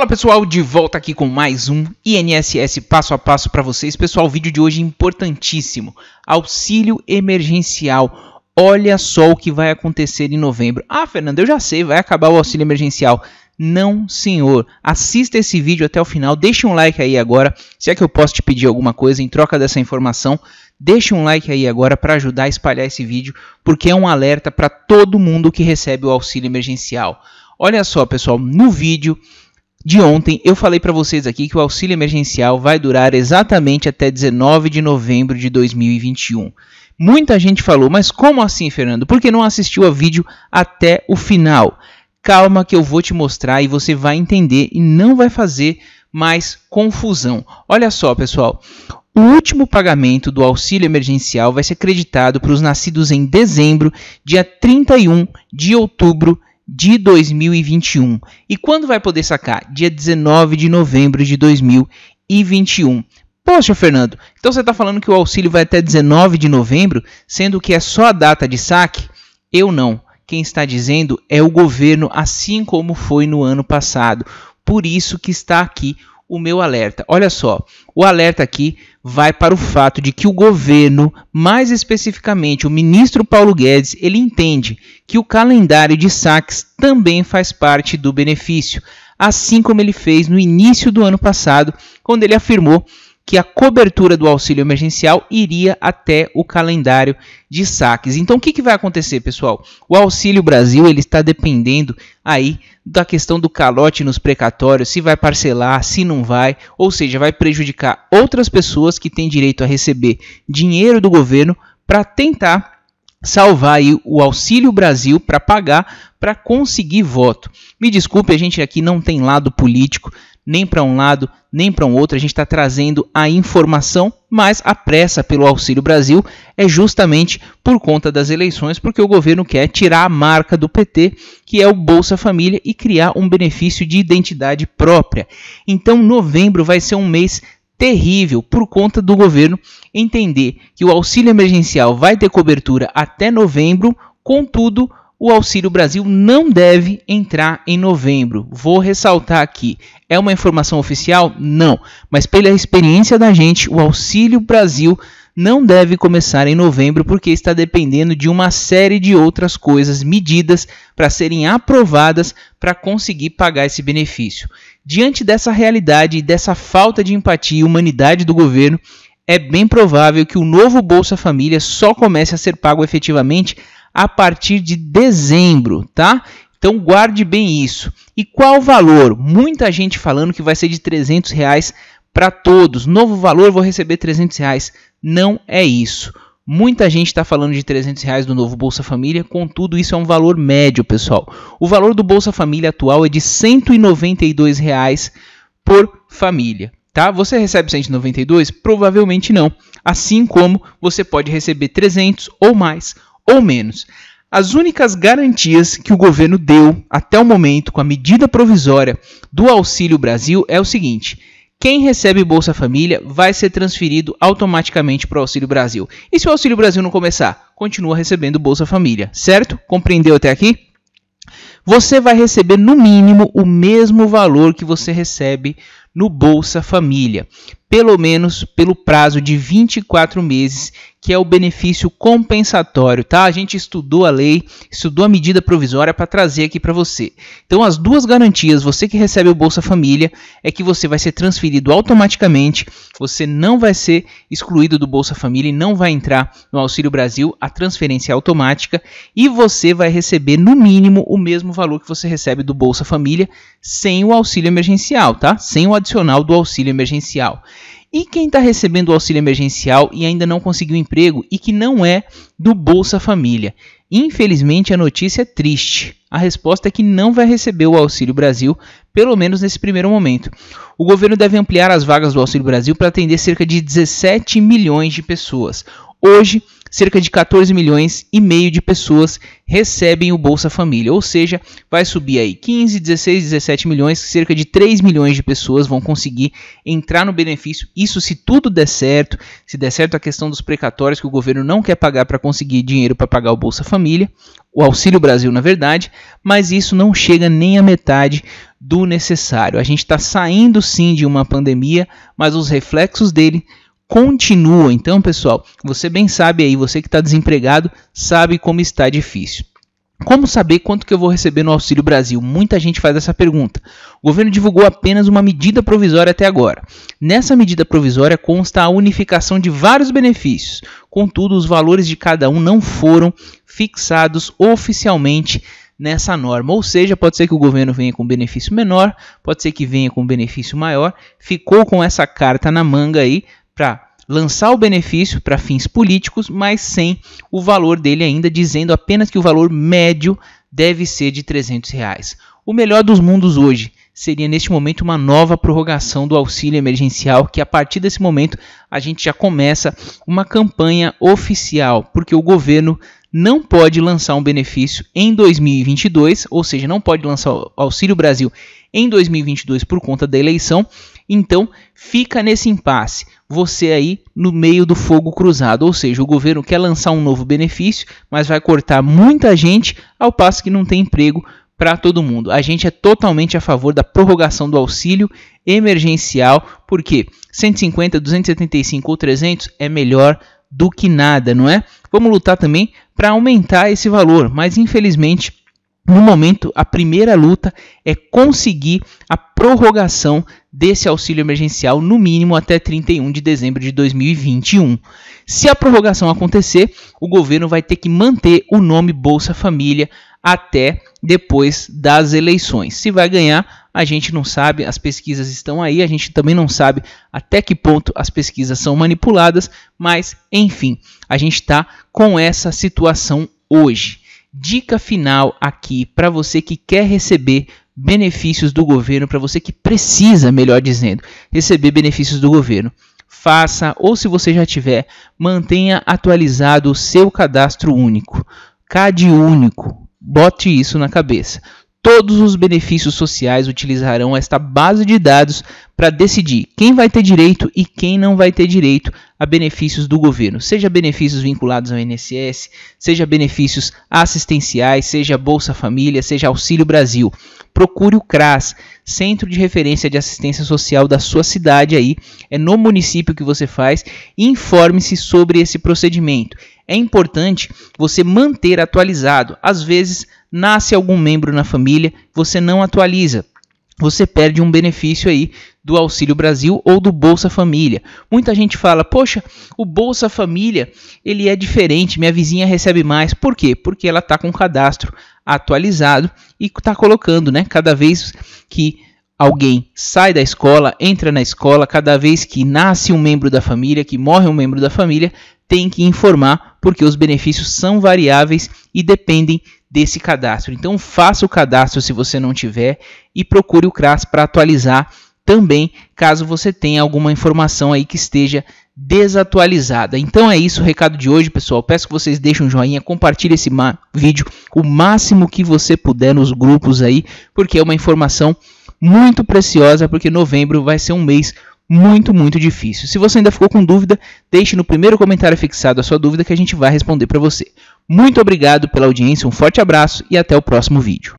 Fala pessoal, de volta aqui com mais um INSS passo a passo para vocês. Pessoal, o vídeo de hoje é importantíssimo. Auxílio emergencial. Olha só o que vai acontecer em novembro. Ah, Fernando, eu já sei, vai acabar o auxílio emergencial. Não, senhor. Assista esse vídeo até o final, deixe um like aí agora. Se é que eu posso te pedir alguma coisa em troca dessa informação, deixe um like aí agora para ajudar a espalhar esse vídeo, porque é um alerta para todo mundo que recebe o auxílio emergencial. Olha só, pessoal, no vídeo de ontem, eu falei para vocês aqui que o auxílio emergencial vai durar exatamente até 19 de novembro de 2021. Muita gente falou, mas como assim, Fernando? Por que não assistiu ao vídeo até o final? Calma que eu vou te mostrar e você vai entender e não vai fazer mais confusão. Olha só, pessoal. O último pagamento do auxílio emergencial vai ser creditado para os nascidos em dezembro, dia 31 de outubro de 2021. E quando vai poder sacar? Dia 19 de novembro de 2021. Poxa, Fernando, então você está falando que o auxílio vai até 19 de novembro, sendo que é só a data de saque? Eu não. Quem está dizendo é o governo, assim como foi no ano passado. Por isso que está aqui o meu alerta. Olha só, o alerta aqui vai para o fato de que o governo, mais especificamente o ministro Paulo Guedes, ele entende que o calendário de saques também faz parte do benefício, assim como ele fez no início do ano passado, quando ele afirmou que a cobertura do auxílio emergencial iria até o calendário de saques. Então, o que, que vai acontecer, pessoal? O Auxílio Brasil ele está dependendo aí da questão do calote nos precatórios, se vai parcelar, se não vai, ou seja, vai prejudicar outras pessoas que têm direito a receber dinheiro do governo para tentar salvar aí o Auxílio Brasil para pagar para conseguir voto. Me desculpe, a gente aqui não tem lado político, nem para um lado, nem para um outro. A gente está trazendo a informação, mas a pressa pelo Auxílio Brasil é justamente por conta das eleições, porque o governo quer tirar a marca do PT, que é o Bolsa Família, e criar um benefício de identidade própria. Então, novembro vai ser um mês terrível por conta do governo entender que o auxílio emergencial vai ter cobertura até novembro, contudo, o Auxílio Brasil não deve entrar em novembro. Vou ressaltar aqui: é uma informação oficial? Não, mas pela experiência da gente, o Auxílio Brasil não deve começar em novembro porque está dependendo de uma série de outras coisas, medidas para serem aprovadas para conseguir pagar esse benefício. Diante dessa realidade e dessa falta de empatia e humanidade do governo, é bem provável que o novo Bolsa Família só comece a ser pago efetivamente a partir de dezembro, tá? Então guarde bem isso. E qual o valor? Muita gente falando que vai ser de 300 reais para todos. Novo valor, vou receber 300 reais. Não é isso. Muita gente está falando de 300 reais do novo Bolsa Família, contudo isso é um valor médio, pessoal. O valor do Bolsa Família atual é de 192 reais por família, tá? Você recebe 192? Provavelmente não. Assim como você pode receber 300 ou mais ou menos. As únicas garantias que o governo deu até o momento com a medida provisória do Auxílio Brasil é o seguinte: quem recebe Bolsa Família vai ser transferido automaticamente para o Auxílio Brasil. E se o Auxílio Brasil não começar, continua recebendo Bolsa Família, certo? Compreendeu até aqui? Você vai receber no mínimo o mesmo valor que você recebe no Bolsa Família pelo menos pelo prazo de 24 meses, que é o benefício compensatório, tá? A gente estudou a lei, estudou a medida provisória para trazer aqui para você. Então, as duas garantias, você que recebe o Bolsa Família, é que você vai ser transferido automaticamente, você não vai ser excluído do Bolsa Família e não vai entrar no Auxílio Brasil, a transferência é automática, e você vai receber no mínimo o mesmo valor que você recebe do Bolsa Família sem o auxílio emergencial, tá? Sem o adicional do auxílio emergencial. E quem está recebendo o auxílio emergencial e ainda não conseguiu emprego e que não é do Bolsa Família? Infelizmente, a notícia é triste. A resposta é que não vai receber o Auxílio Brasil, pelo menos nesse primeiro momento. O governo deve ampliar as vagas do Auxílio Brasil para atender cerca de 17 milhões de pessoas. Hoje, cerca de 14 milhões e meio de pessoas recebem o Bolsa Família, ou seja, vai subir aí 15, 16, 17 milhões, cerca de 3 milhões de pessoas vão conseguir entrar no benefício. Isso se tudo der certo, se der certo a questão dos precatórios que o governo não quer pagar para conseguir dinheiro para pagar o Bolsa Família, o Auxílio Brasil, na verdade, mas isso não chega nem à metade do necessário. A gente está saindo sim de uma pandemia, mas os reflexos dele continua. Então, pessoal, você bem sabe aí, você que está desempregado, sabe como está difícil. Como saber quanto que eu vou receber no Auxílio Brasil? Muita gente faz essa pergunta. O governo divulgou apenas uma medida provisória até agora. Nessa medida provisória consta a unificação de vários benefícios. Contudo, os valores de cada um não foram fixados oficialmente nessa norma. Ou seja, pode ser que o governo venha com benefício menor, pode ser que venha com benefício maior. Ficou com essa carta na manga aí para lançar o benefício para fins políticos, mas sem o valor dele ainda, dizendo apenas que o valor médio deve ser de 300 reais. O melhor dos mundos hoje seria neste momento uma nova prorrogação do auxílio emergencial, que a partir desse momento a gente já começa uma campanha oficial, porque o governo não pode lançar um benefício em 2022, ou seja, não pode lançar o Auxílio Brasil em 2022 por conta da eleição. Então, fica nesse impasse. Você aí no meio do fogo cruzado, ou seja, o governo quer lançar um novo benefício, mas vai cortar muita gente, ao passo que não tem emprego para todo mundo. A gente é totalmente a favor da prorrogação do auxílio emergencial, porque 150, 275 ou 300 é melhor do que nada, não é? Vamos lutar também para aumentar esse valor, mas infelizmente no momento, a primeira luta é conseguir a prorrogação desse auxílio emergencial, no mínimo até 31 de dezembro de 2021. Se a prorrogação acontecer, o governo vai ter que manter o nome Bolsa Família até depois das eleições. Se vai ganhar, a gente não sabe, as pesquisas estão aí, a gente também não sabe até que ponto as pesquisas são manipuladas, mas enfim, a gente está com essa situação hoje. Dica final aqui para você que quer receber benefícios do governo, para você que precisa, melhor dizendo, receber benefícios do governo faça, ou se você já tiver, mantenha atualizado o seu cadastro único. Cade único. Bote isso na cabeça todos os benefícios sociais utilizarão esta base de dados para decidir quem vai ter direito e quem não vai ter direito a benefícios do governo, seja benefícios vinculados ao INSS, seja benefícios assistenciais, seja Bolsa Família, seja Auxílio Brasil. Procure o CRAS, Centro de Referência de Assistência Social da sua cidade aí, é no município que você faz, e informe-se sobre esse procedimento. É importante você manter atualizado. Às vezes nasce algum membro na família, você não atualiza. Você perde um benefício aí do Auxílio Brasil ou do Bolsa Família. Muita gente fala: "Poxa, o Bolsa Família, ele é diferente, minha vizinha recebe mais". Por quê? Porque ela está com o cadastro atualizado e está colocando, né, cada vez que alguém sai da escola, entra na escola, cada vez que nasce um membro da família, que morre um membro da família, tem que informar, porque os benefícios são variáveis e dependem desse cadastro. Então faça o cadastro se você não tiver e procure o CRAS para atualizar também, caso você tenha alguma informação aí que esteja desatualizada. Então é isso o recado de hoje, pessoal. Peço que vocês deixem um joinha, compartilhem esse vídeo o máximo que você puder nos grupos aí, porque é uma informação muito preciosa, porque novembro vai ser um mês muito, muito difícil. Se você ainda ficou com dúvida, deixe no primeiro comentário fixado a sua dúvida que a gente vai responder para você. Muito obrigado pela audiência, um forte abraço e até o próximo vídeo.